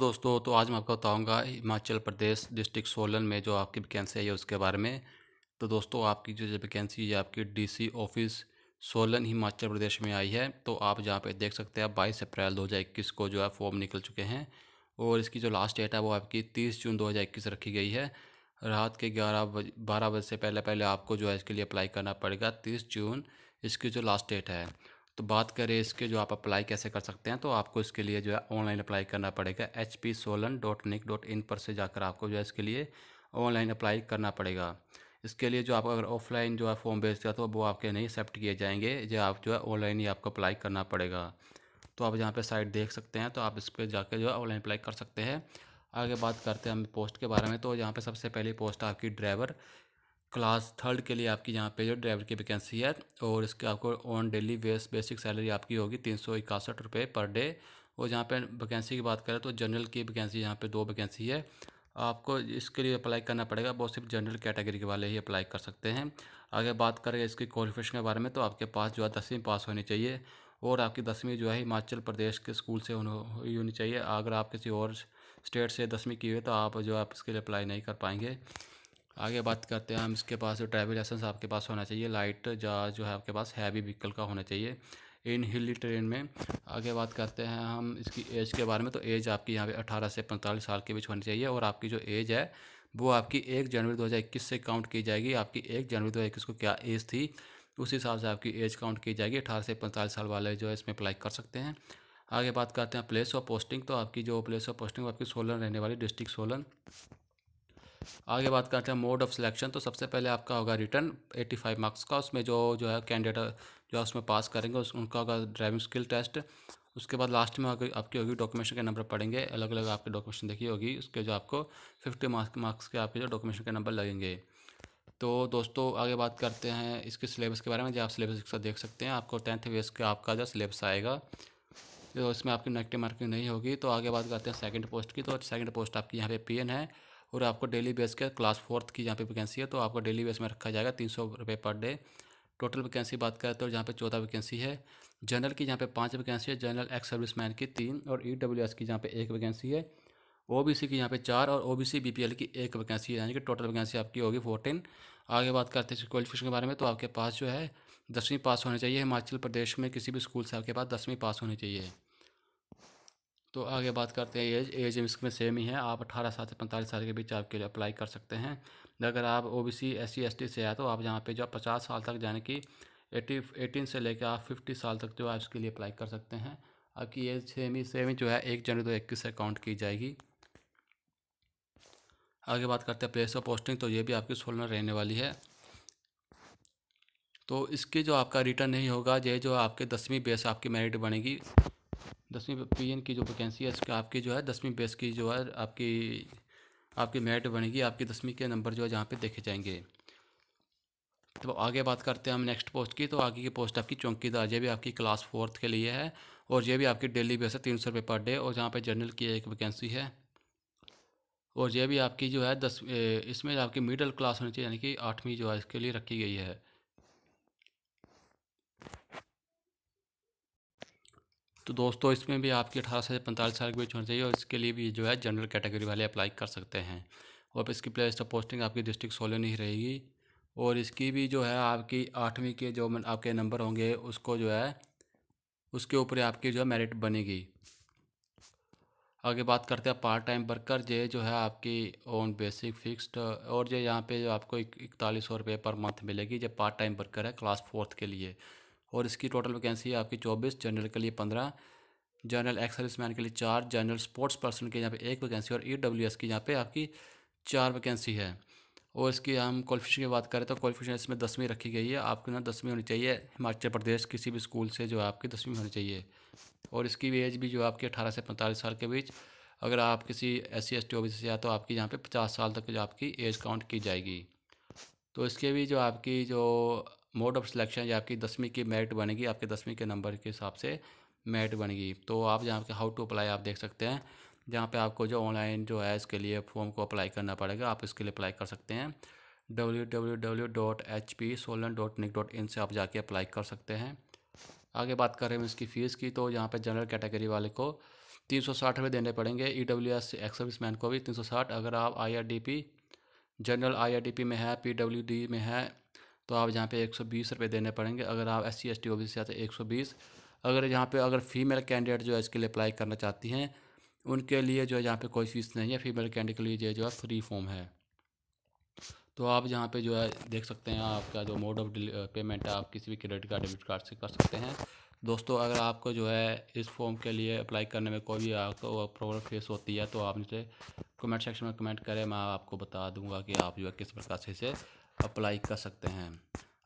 दोस्तों तो आज मैं आपको बताऊंगा हिमाचल प्रदेश डिस्ट्रिक्ट सोलन में जो आपकी वैकेंसी है उसके बारे में तो दोस्तों आपकी जो वैकेंसी है आपकी डीसी ऑफिस सोलन हिमाचल प्रदेश में आई है तो आप जहाँ पे देख सकते हैं बाईस अप्रैल 2021 को जो है फॉर्म निकल चुके हैं और इसकी जो लास्ट डेट है वो आपकी तीस जून इक्कीस रखी गई है रात के ग्यारह बज बारह बजे से पहले पहले आपको जो है इसके लिए अप्लाई करना पड़ेगा तीस जून इसकी जो लास्ट डेट है तो बात करें इसके जो आप अप्लाई कैसे कर सकते हैं तो आपको इसके लिए जो है ऑनलाइन अप्लाई करना पड़ेगा H P Solan dot Nick dot in पर से जाकर आपको जो है इसके लिए ऑनलाइन अप्लाई करना पड़ेगा इसके लिए जो आप अगर ऑफलाइन जो है फॉर्म भेजते हैं तो वो आपके नहीं एक्सेप्ट किए जाएंगे जो आप जो है ऑनलाइन ही आपको अप्लाई करना पड़ेगा तो आप यहाँ पे साइट देख सकते हैं तो आप इस पर जाकर जो है ऑनलाइन अप्लाई कर सकते हैं आगे बात करते हैं हम पोस्ट के बारे में तो यहाँ पे सबसे पहली पोस्ट आपकी ड्राइवर क्लास थर्ड के लिए आपकी यहाँ पे जो ड्राइवर की वैकेंसी है और इसके आपको on daily base basic salary आपकी होगी तीन सौ इकसठ रुपये पर डे और यहाँ पे वैकेंसी की बात करें तो जनरल की वैकेंसी यहाँ पे दो वैकेंसी है आपको इसके लिए अप्लाई करना पड़ेगा वो सिर्फ जनरल कैटेगरी के वाले ही अप्लाई कर सकते हैं अगर बात करें इसकी क्वालिफिकेशन के बारे में तो आपके पास जो है दसवीं पास होनी चाहिए और आपकी दसवीं जो है हिमाचल प्रदेश के स्कूल से हुई होनी चाहिए अगर आप किसी और स्टेट से दसवीं की हुई तो आप जो आप इसके लिए अप्लाई नहीं कर पाएंगे आगे बात करते हैं हम इसके पास ड्राइविंग लाइसेंस आपके पास होना चाहिए लाइट जहाज जो है आपके पास हैवी व्हीकल का होना चाहिए इन हिली ट्रेन में आगे बात करते हैं हम इसकी एज के बारे में तो एज आपकी यहाँ पे 18 से 45 साल के बीच होनी चाहिए और आपकी जो एज है वो आपकी एक जनवरी 2021 से काउंट की जाएगी आपकी एक जनवरी 2021 को क्या एज थी उस हिसाब से आपकी एज काउंट की जाएगी अठारह से पैंतालीस साल वाले जो है इसमें अप्लाई कर सकते हैं आगे बात करते हैं प्लेस ऑफ पोस्टिंग तो आपकी जो प्लेस ऑफ पोस्टिंग आपकी सोलन रहने वाली डिस्ट्रिक्ट सोलन आगे बात करते हैं मोड ऑफ सिलेक्शन तो सबसे पहले आपका होगा रिटर्न 85 मार्क्स का उसमें जो जो है कैंडिडेट जो है उसमें पास करेंगे उस, उनका होगा ड्राइविंग स्किल टेस्ट उसके बाद लास्ट में आपकी होगी डॉक्यूमेंट के नंबर पड़ेंगे अलग अलग आपके डॉक्यूमेंट देखी होगी उसके जो आपको फिफ्टी मार्क्स मार्क्स के आपके जो डॉक्यूमेंट के नंबर लगेंगे तो दोस्तों आगे बात करते हैं इसके सिलेबस के बारे में जो आप सिलेबस के साथ देख सकते हैं आपको टेंथ वेस्ट का आपका जो सिलेबस आएगा तो इसमें आपकी नेगेटिव मार्किंग नहीं होगी तो आगे बात करते हैं सेकंड पोस्ट की तो सेकंड पोस्ट आपकी यहाँ पे पीएन है और आपको डेली बेस का क्लास फोर्थ की जहाँ पे वैकेंसी है तो आपको डेली बेस में रखा जाएगा तीन सौ रुपये पर डे टोटल वैकेंसी बात करें तो जहाँ पे चौदह वैकेंसी है जनरल की जहाँ पे पाँच वैकेंसी है जनरल एक्स सर्विस मैन की तीन और ई डब्ल्यू एस की जहाँ पे एक वैकेंसी है ओ बी सी की यहाँ पे चार और O B C B P L की एक वैकेंसी है यानी कि टोटल वैकेंसी आपकी होगी फोर्टीन आगे बात करते हैं क्वालिफिकेशन के बारे में तो आपके पास जो है दसवीं पास होनी चाहिए हिमाचल प्रदेश में किसी भी स्कूल से आपके पास दसवीं पास होनी चाहिए तो आगे बात करते हैं एज एज इसमें सेम ही है आप अठारह साल से पैंतालीस साल के बीच आपके लिए अप्लाई कर सकते हैं अगर आप O B C S C S T से आए तो आप यहाँ पे जो पचास साल तक यानी कि एटी एटीन से लेकर आप फिफ्टी साल तक जो है इसके लिए अप्लाई कर सकते हैं आपकी एज सेम ही सेम ही जो है एक जनवरी दो इक्कीस से काउंट की जाएगी आगे बात करते हैं प्लेस ऑफ पोस्टिंग तो ये भी आपकी सोलह रहने वाली है तो इसके जो आपका रिटर्न नहीं होगा ये जो आपके दसवीं बेस आपकी मेरिट बनेगी दसवीं पी की जो वैकेंसी है इसका आपकी जो है दसवीं बेस की जो है आपकी आपकी मेरिट बनेगी आपकी दसवीं के नंबर जो है जहाँ पे देखे जाएंगे तो आगे बात करते हैं हम नेक्स्ट पोस्ट की तो आगे की पोस्ट आपकी चौकीदार ये भी आपकी क्लास फोर्थ के लिए है और ये भी आपकी डेली बेस है तीन सौ रुपये पर डे और जहाँ पे जनरल की एक वैकेंसी है और ये भी आपकी जो है दस इसमें आपकी मिडल क्लास होनी चाहिए यानी कि आठवीं जो है इसके लिए रखी गई है तो दोस्तों इसमें भी आपकी अठारह से पैंतालीस साल के बीच होना चाहिए और इसके लिए भी जो है जनरल कैटेगरी वाले अप्लाई कर सकते हैं और इसकी प्लेस ऑफ पोस्टिंग आपकी डिस्ट्रिक्ट सोलन ही रहेगी और इसकी भी जो है आपकी आठवीं के जो आपके नंबर होंगे उसको जो है उसके ऊपर आपकी जो है मेरिट बनेगी आगे बात करते हैं पार्ट टाइम वर्कर ये जो है आपकी ओन बेसिक फिक्स्ड और ये यहाँ पे जो आपको इकतालीस सौ रुपये पर मंथ मिलेगी जो पार्ट टाइम वर्कर है क्लास फोर्थ के लिए और इसकी टोटल वैकेंसी है आपकी चौबीस जनरल के लिए पंद्रह जनरल एक्स सर्विस मैन के लिए चार जनरल स्पोर्ट्स पर्सन के यहाँ पे एक वैकेंसी और ई डब्ल्यू एस की यहाँ पे आपकी चार वैकेंसी है और इसकी हम क्वालिफिकेशन की बात करें तो क्वालिफिकेशन इसमें दसवीं रखी गई है आपके ना दसवीं होनी चाहिए हिमाचल प्रदेश किसी भी स्कूल से जो आपकी दसवीं होनी चाहिए और इसकी एज भी जो आपकी अठारह से पैंतालीस साल के बीच अगर आप किसी S C S T O से आ तो आपकी यहाँ पे पचास साल तक जो आपकी एज काउंट की जाएगी तो इसके भी जो आपकी जो मोड ऑफ सिलेक्शन या आपकी दसवीं की मेरिट बनेगी आपके दसवीं के नंबर के हिसाब से मेरिट बनेगी तो आप जहाँ पे हाउ टू अप्लाई आप देख सकते हैं जहाँ पे आपको जो ऑनलाइन जो है इसके लिए फॉर्म को अप्लाई करना पड़ेगा आप इसके लिए अप्लाई कर सकते हैं W W W dot H P Solan dot Nick dot in से आप जाके अप्लाई कर सकते हैं आगे बात कर रहे हैं इसकी फ़ीस की तो यहाँ पर जनरल कैटेगरी वाले को तीन सौ साठ रुपये देने पड़ेंगे E W S ex service man को भी तीन सौ साठ अगर आप I R D P general I R D P में है पी डब्ल्यू डी में है तो आप यहाँ पे एक सौ बीस रुपये देने पड़ेंगे अगर आप S C S T O B से आते एक सौ बीस अगर यहाँ पे अगर फीमेल कैंडिडेट जो है इसके लिए अप्लाई करना चाहती हैं उनके लिए जो है यहाँ पे कोई फीस नहीं है फीमेल कैंडिडेट के लिए जो है फ्री फॉर्म है तो आप यहाँ पे जो है देख सकते हैं आपका जो मोड ऑफ पेमेंट है आप किसी भी क्रेडिट कार्ड डेबिट कार्ड से कर सकते हैं दोस्तों अगर आपको जो है इस फॉर्म के लिए अप्लाई करने में कोई भी आपको प्रॉब्लम फेस होती है तो आप मुझे कमेंट सेक्शन में कमेंट करें मैं आपको बता दूंगा कि आप जो है किस प्रकार से इसे अप्लाई कर सकते हैं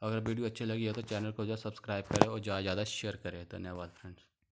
अगर वीडियो अच्छी लगी हो तो चैनल को जो है सब्सक्राइब करें और ज़्यादा ज़्यादा शेयर करें धन्यवाद फ्रेंड्स